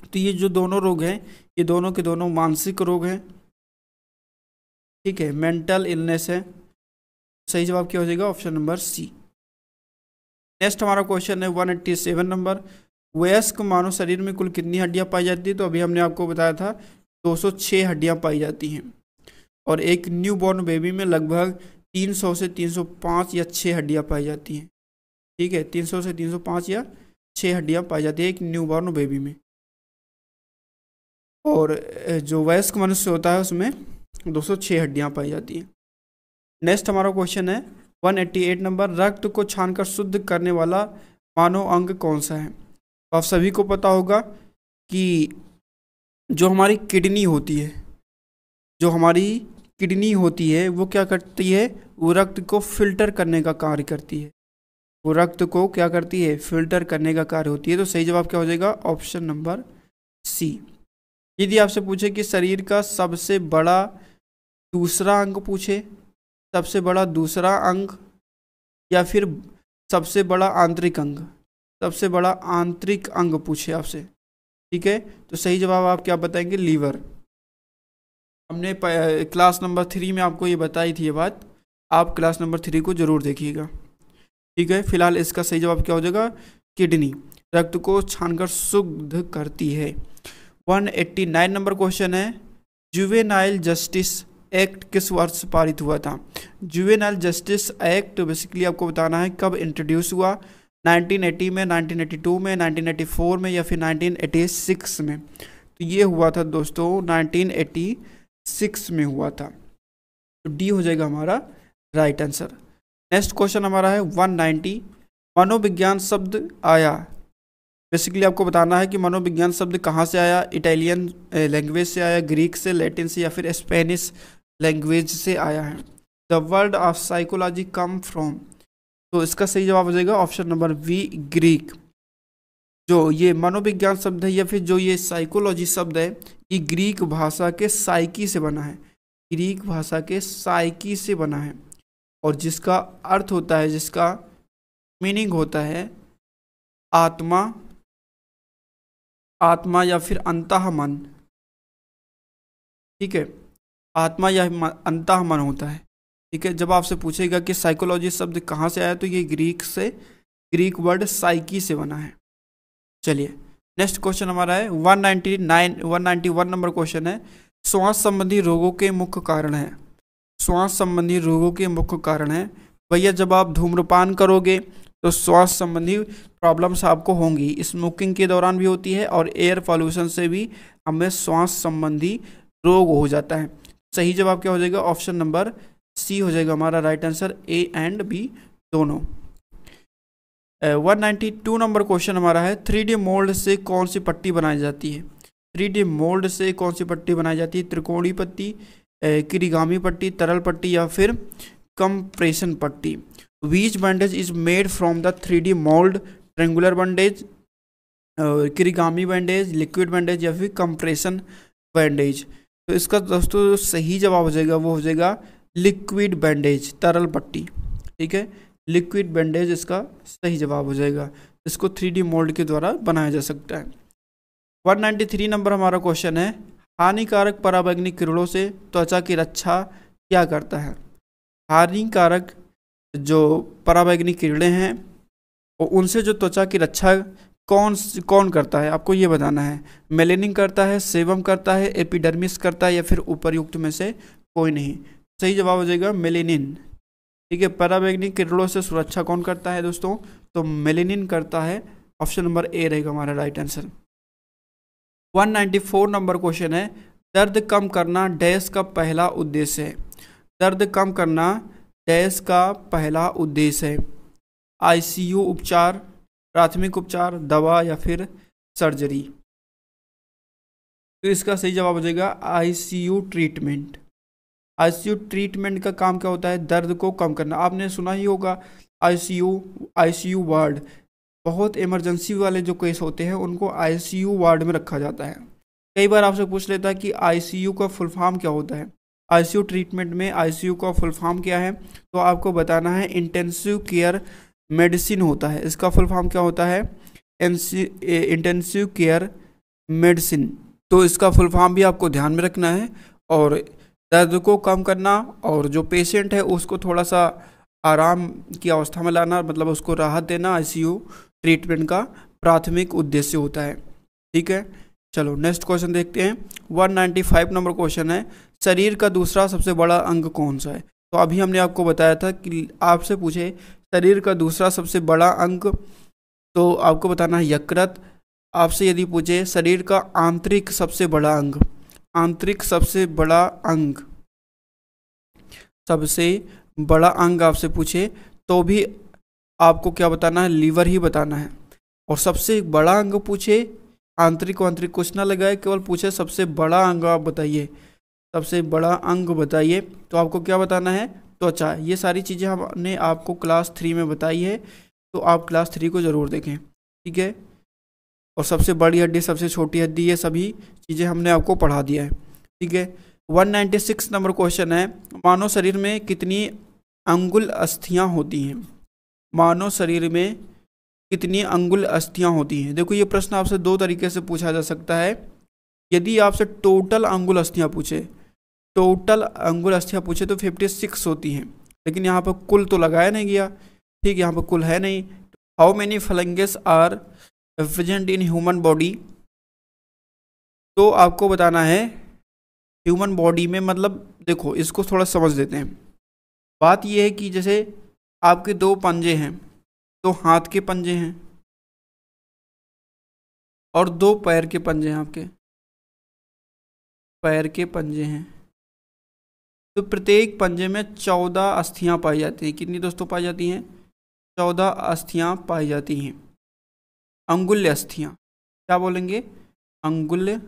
Speaker 1: तो ये जो दोनों रोग हैं ये दोनों के दोनों मानसिक रोग हैं ठीक है मेंटल इलनेस है सही जवाब क्या हो जाएगा ऑप्शन नंबर सी नेक्स्ट हमारा क्वेश्चन है वन एट्टी सेवन नंबर वयस्क मानव शरीर में कुल कितनी हड्डियां पाई जाती है तो अभी हमने आपको बताया था 206 हड्डियां पाई जाती हैं और एक न्यू बॉर्न बेबी में लगभग 300 से 305 या 6 हड्डियां पाई जाती हैं ठीक है 300 से 305 या 6 हड्डियां पाई जाती है एक न्यू बॉर्न बेबी में और जो वयस्क मनुष्य होता है उसमें 206 हड्डियां पाई जाती हैं नेक्स्ट हमारा क्वेश्चन है 188 नंबर रक्त को छानकर शुद्ध करने वाला मानव अंग कौन सा है तो आप सभी को पता होगा कि जो हमारी किडनी होती है जो हमारी किडनी होती है वो क्या करती है वो रक्त को फिल्टर करने का कार्य करती है वो रक्त को क्या करती है फिल्टर करने का कार्य होती है तो सही जवाब क्या हो जाएगा ऑप्शन नंबर सी यदि आपसे पूछे कि शरीर का सबसे बड़ा दूसरा अंग पूछे सबसे बड़ा दूसरा अंग या फिर सबसे बड़ा आंतरिक अंग सबसे बड़ा आंतरिक अंग पूछे आपसे ठीक है तो सही जवाब आप क्या बताएंगे लीवर हमने क्लास नंबर थ्री में आपको ये बताई थी ये बात आप क्लास नंबर थ्री को ज़रूर देखिएगा ठीक है फिलहाल इसका सही जवाब क्या हो जाएगा किडनी रक्त को छानकर शुद्ध करती है 189 नंबर क्वेश्चन है जुवेनाइल जस्टिस एक्ट किस वर्ष पारित हुआ था जुवेनाइल जस्टिस एक्ट बेसिकली आपको बताना है कब इंट्रोड्यूस हुआ 1980 में 1982 में 1984 में या फिर 1986 में तो ये हुआ था दोस्तों 1986 में हुआ था तो डी हो जाएगा हमारा राइट आंसर नेक्स्ट क्वेश्चन हमारा है 190 मनोविज्ञान शब्द आया बेसिकली आपको बताना है कि मनोविज्ञान शब्द कहाँ से आया इटालियन लैंग्वेज से आया ग्रीक से लैटिन से या फिर स्पेनिश लैंग्वेज से आया है the world of psychology come from तो इसका सही जवाब हो जाएगा ऑप्शन नंबर वी ग्रीक जो ये मनोविज्ञान शब्द है या फिर जो ये साइकोलॉजी शब्द है ये ग्रीक भाषा के साइकी से बना है ग्रीक भाषा के साइकी से बना है और जिसका अर्थ होता है जिसका मीनिंग होता है आत्मा आत्मा या फिर अंतः मन ठीक है आत्मा या अंतः मन होता है ठीक है जब आपसे पूछेगा कि साइकोलॉजी शब्द कहाँ से आया तो ये ग्रीक से ग्रीक वर्ड साइकी से बना है चलिए नेक्स्ट क्वेश्चन हमारा है 199 191 नंबर क्वेश्चन है श्वास संबंधी रोगों के मुख्य कारण है श्वास संबंधी रोगों के मुख्य कारण है भैया जब आप धूम्रपान करोगे तो श्वास संबंधी प्रॉब्लम्स आपको होंगी स्मोकिंग के दौरान भी होती है और एयर पॉल्यूशन से भी हमें श्वास संबंधी रोग हो जाता है सही जवाब क्या हो जाएगा ऑप्शन नंबर सी हो जाएगा हमारा right answer A and B दोनों one ninety two number question हमारा है थ्री डी मोल्ड से कौन सी पट्टी बनाई जाती है थ्री डी मोल्ड से कौन सी पट्टी बनाई जाती है त्रिकोणी पट्टी uh, किरिगामी पट्टी तरल पट्टी या फिर कंप्रेशन पट्टी which bandage is made from the three D mould triangular bandage kirigami bandage liquid bandage या फिर कंप्रेशन बैंडेज तो इसका दोस्तों सही जवाब हो जाएगा वो हो जाएगा लिक्विड बैंडेज तरल पट्टी ठीक है लिक्विड बैंडेज इसका सही जवाब हो जाएगा इसको थ्री मोल्ड के द्वारा बनाया जा सकता है 193 नंबर हमारा क्वेश्चन है हानिकारक पराबैग्निक किरणों से त्वचा की रक्षा क्या करता है हानिकारक जो पराबैग्निक किरणें हैं और उनसे जो त्वचा की रक्षा कौन कौन करता है आपको ये बताना है मेलेनिंग करता है सेवम करता है एपिडर्मिस करता है या फिर उपरयुक्त में से कोई नहीं सही जवाब हो जाएगा मेलेनिन ठीक है पैराबैग्निक किरणों से सुरक्षा कौन करता है दोस्तों तो मेलेनिन करता है ऑप्शन नंबर ए रहेगा हमारा राइट आंसर 194 नंबर क्वेश्चन है दर्द कम करना डैश का पहला उद्देश्य है दर्द कम करना डैश का पहला उद्देश्य है आईसीयू उपचार प्राथमिक उपचार दवा या फिर सर्जरी तो इसका सही जवाब हो जाएगा आईसीयू ट्रीटमेंट आईसीयू ट्रीटमेंट का काम क्या होता है दर्द को कम करना आपने सुना ही होगा आईसीयू आईसीयू वार्ड बहुत इमरजेंसी वाले जो केस होते हैं उनको आईसीयू वार्ड में रखा जाता है कई बार आपसे पूछ लेता है कि आईसीयू का फुल फॉर्म क्या होता है आईसीयू ट्रीटमेंट में आईसीयू का फुल फॉर्म क्या है तो आपको बताना है इंटेंसिव केयर मेडिसिन होता है इसका फुल फॉर्म क्या होता है इंटेंसिव केयर मेडिसिन तो इसका फुल फॉर्म भी आपको ध्यान में रखना है और दर्द को कम करना और जो पेशेंट है उसको थोड़ा सा आराम की अवस्था में लाना मतलब उसको राहत देना आईसीयू ट्रीटमेंट का प्राथमिक उद्देश्य होता है ठीक है चलो नेक्स्ट क्वेश्चन देखते हैं 195 नंबर क्वेश्चन है शरीर का दूसरा सबसे बड़ा अंग कौन सा है तो अभी हमने आपको बताया था कि आपसे पूछे शरीर का दूसरा सबसे बड़ा अंग तो आपको बताना है यकृत आपसे यदि पूछे शरीर का आंतरिक सबसे बड़ा अंग आंतरिक सबसे बड़ा अंग सबसे बड़ा अंग आपसे पूछे तो भी आपको क्या बताना है लीवर ही बताना है और सबसे बड़ा अंग पूछे आंतरिक आंतरिक कुछ ना लगाए केवल पूछे सबसे बड़ा अंग आप बताइए सबसे बड़ा अंग बताइए तो आपको क्या बताना है त्वचा तो ये सारी चीज़ें हमने आपको क्लास थ्री में बताई है तो आप क्लास थ्री को ज़रूर देखें ठीक है और सबसे बड़ी हड्डी सबसे छोटी हड्डी ये सभी चीज़ें हमने आपको पढ़ा दिया है ठीक है 196 नंबर क्वेश्चन है मानव शरीर में कितनी अंगुल अस्थियाँ होती हैं मानव शरीर में कितनी अंगुल अस्थियाँ होती हैं देखो ये प्रश्न आपसे दो तरीके से पूछा जा सकता है यदि आपसे टोटल अंगुल अस्थियाँ पूछे टोटल अंगुल अस्थियाँ पूछे तो फिफ्टी सिक्स होती हैं लेकिन यहाँ पर कुल तो लगाया नहीं गया ठीक यहाँ पर कुल है नहीं how many phalanges are efficient in human body तो आपको बताना है ह्यूमन बॉडी में मतलब देखो इसको थोड़ा समझ देते हैं बात यह है कि जैसे आपके दो पंजे हैं दो हाथ के पंजे हैं और दो पैर के पंजे हैं आपके पैर के पंजे हैं तो प्रत्येक पंजे में चौदह अस्थियां पाई जाती हैं कितनी दोस्तों पाई जाती हैं चौदह अस्थियां पाई जाती हैं अंगुल्य अस्थियाँ क्या बोलेंगे अंगुल्य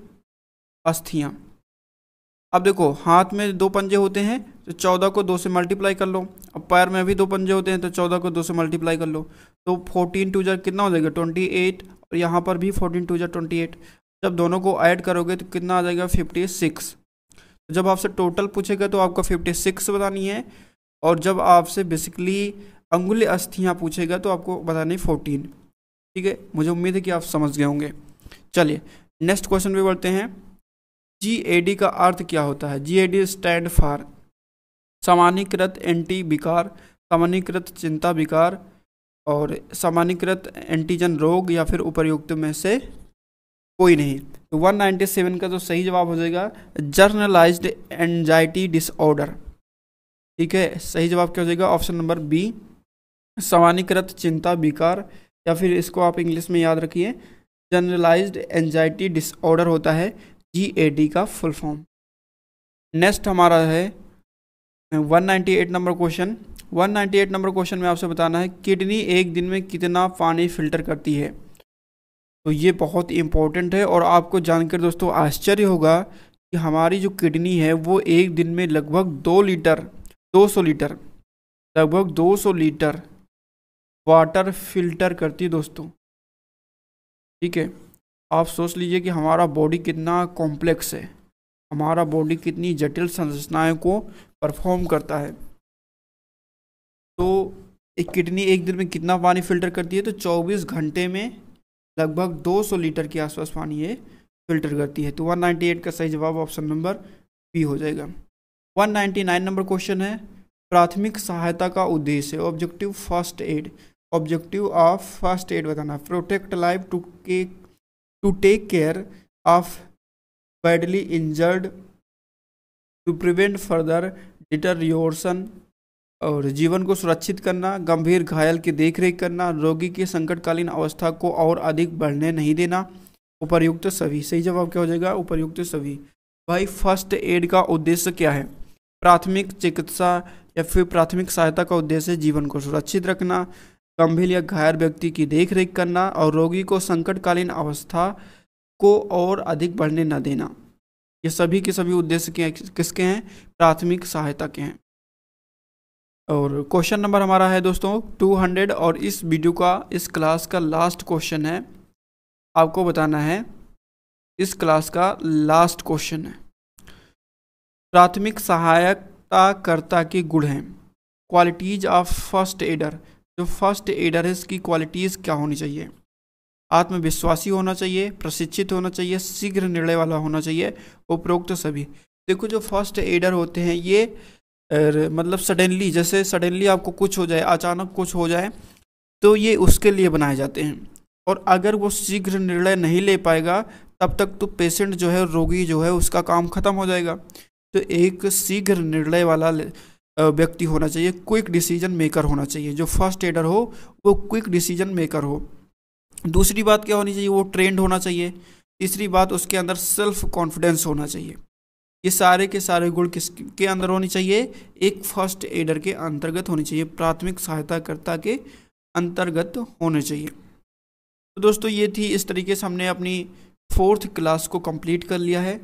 Speaker 1: अस्थियाँ अब देखो हाथ में दो पंजे होते हैं तो चौदह को दो से मल्टीप्लाई कर लो अब पैर में भी दो पंजे होते हैं तो चौदह को दो से मल्टीप्लाई कर लो तो फोर्टीन टू जर कितना हो जाएगा ट्वेंटी एट और यहाँ पर भी फोर्टीन टू जर ट्वेंटी एट जब दोनों को ऐड करोगे तो कितना आ जाएगा फिफ्टी सिक्स जब आपसे टोटल पूछेगा तो आपको फिफ्टी सिक्स बतानी है और जब आपसे बेसिकली अंगुल्य अस्थियाँ पूछेगा तो आपको बतानी फोर्टीन ठीक है मुझे उम्मीद है कि आप समझ गए होंगे चलिए नेक्स्ट क्वेश्चन भी बढ़ते हैं जी ए डी का अर्थ क्या होता है G A D stand for सामान्यकृत एंटी विकार सामान्यकृत चिंता विकार और सामान्यकृत एंटीजन रोग या फिर उपयुक्त में से कोई नहीं तो 197 का तो सही जवाब हो जाएगा जर्नलाइज्ड एंजाइटी डिसऑर्डर ठीक है सही जवाब क्या हो जाएगा ऑप्शन नंबर बी सामान्यकृत चिंता विकार या फिर इसको आप इंग्लिश में याद रखिए जनरलाइज्ड एनजाइटी डिसऑर्डर होता है जी ए डी का फुल फॉर्म नेक्स्ट हमारा है 198 नंबर क्वेश्चन 198 नंबर क्वेश्चन में आपसे बताना है किडनी एक दिन में कितना पानी फिल्टर करती है तो ये बहुत इम्पोर्टेंट है और आपको जानकर दोस्तों आश्चर्य होगा कि हमारी जो किडनी है वो एक दिन में लगभग दो लीटर 200 लीटर लगभग 200 लीटर वाटर फिल्टर करती है दोस्तों ठीक है आप सोच लीजिए कि हमारा बॉडी कितना कॉम्प्लेक्स है हमारा बॉडी कितनी जटिल संरचनाएं को परफॉर्म करता है तो एक किडनी एक दिन में कितना पानी फिल्टर करती है तो 24 घंटे में लगभग 200 लीटर के आसपास पानी ये फिल्टर करती है तो 198 का सही जवाब ऑप्शन नंबर बी हो जाएगा 199 नंबर क्वेश्चन है प्राथमिक सहायता का उद्देश्य objective first aid objective of first aid बताना प्रोटेक्ट लाइफ टू के to take care of badly injured to prevent further deterioration और जीवन को सुरक्षित करना गंभीर घायल की देखरेख करना रोगी की संकटकालीन अवस्था को और अधिक बढ़ने नहीं देना उपर्युक्त सभी सही जवाब क्या हो जाएगा उपर्युक्त सभी भाई फर्स्ट एड का उद्देश्य क्या है प्राथमिक चिकित्सा या फिर प्राथमिक सहायता का उद्देश्य जीवन को सुरक्षित रखना गंभीर या घायल व्यक्ति की देखरेख करना और रोगी को संकटकालीन अवस्था को और अधिक बढ़ने न देना ये सभी के सभी उद्देश्य के किसके हैं प्राथमिक सहायता के हैं और क्वेश्चन नंबर हमारा है दोस्तों 200 और इस वीडियो का इस क्लास का लास्ट क्वेश्चन है आपको बताना है इस क्लास का लास्ट क्वेश्चन है प्राथमिक सहायता कर्ता के गुण हैं क्वालिटीज ऑफ फर्स्ट एडर जो फर्स्ट एडर है इसकी क्वालिटीज़ क्या होनी चाहिए आत्मविश्वासी होना चाहिए प्रशिक्षित होना चाहिए शीघ्र निर्णय वाला होना चाहिए उपरोक्त तो सभी देखो जो फर्स्ट एडर होते हैं ये र, मतलब सडनली जैसे सडनली आपको कुछ हो जाए अचानक कुछ हो जाए तो ये उसके लिए बनाए जाते हैं और अगर वो शीघ्र निर्णय नहीं ले पाएगा तब तक तो पेशेंट जो है रोगी जो है उसका काम खत्म हो जाएगा तो एक शीघ्र निर्णय वाला व्यक्ति होना चाहिए क्विक डिसीजन मेकर होना चाहिए जो फर्स्ट एडर हो वो क्विक डिसीजन मेकर हो दूसरी बात क्या होनी चाहिए वो ट्रेंड होना चाहिए तीसरी बात उसके अंदर सेल्फ कॉन्फिडेंस होना चाहिए ये सारे के सारे गुण किस के अंदर होने चाहिए एक फर्स्ट एडर के अंतर्गत होने चाहिए प्राथमिक सहायताकर्ता के अंतर्गत होने चाहिए तो दोस्तों ये थी इस तरीके से हमने अपनी फोर्थ क्लास को कंप्लीट कर लिया है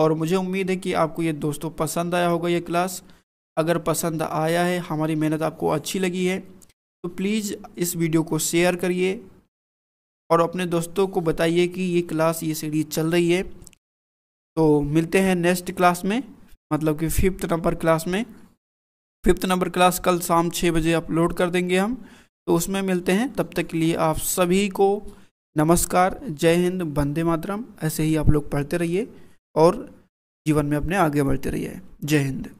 Speaker 1: और मुझे उम्मीद है कि आपको ये दोस्तों पसंद आया होगा ये क्लास अगर पसंद आया है हमारी मेहनत आपको अच्छी लगी है तो प्लीज़ इस वीडियो को शेयर करिए और अपने दोस्तों को बताइए कि ये क्लास ये सीढ़ी चल रही है तो मिलते हैं नेक्स्ट क्लास में मतलब कि फिफ्थ नंबर क्लास में फिफ्थ नंबर क्लास कल शाम छः बजे अपलोड कर देंगे हम तो उसमें मिलते हैं तब तक के लिए आप सभी को नमस्कार जय हिंद वंदे मातरम ऐसे ही आप लोग पढ़ते रहिए और जीवन में अपने आगे बढ़ते रहिए जय हिंद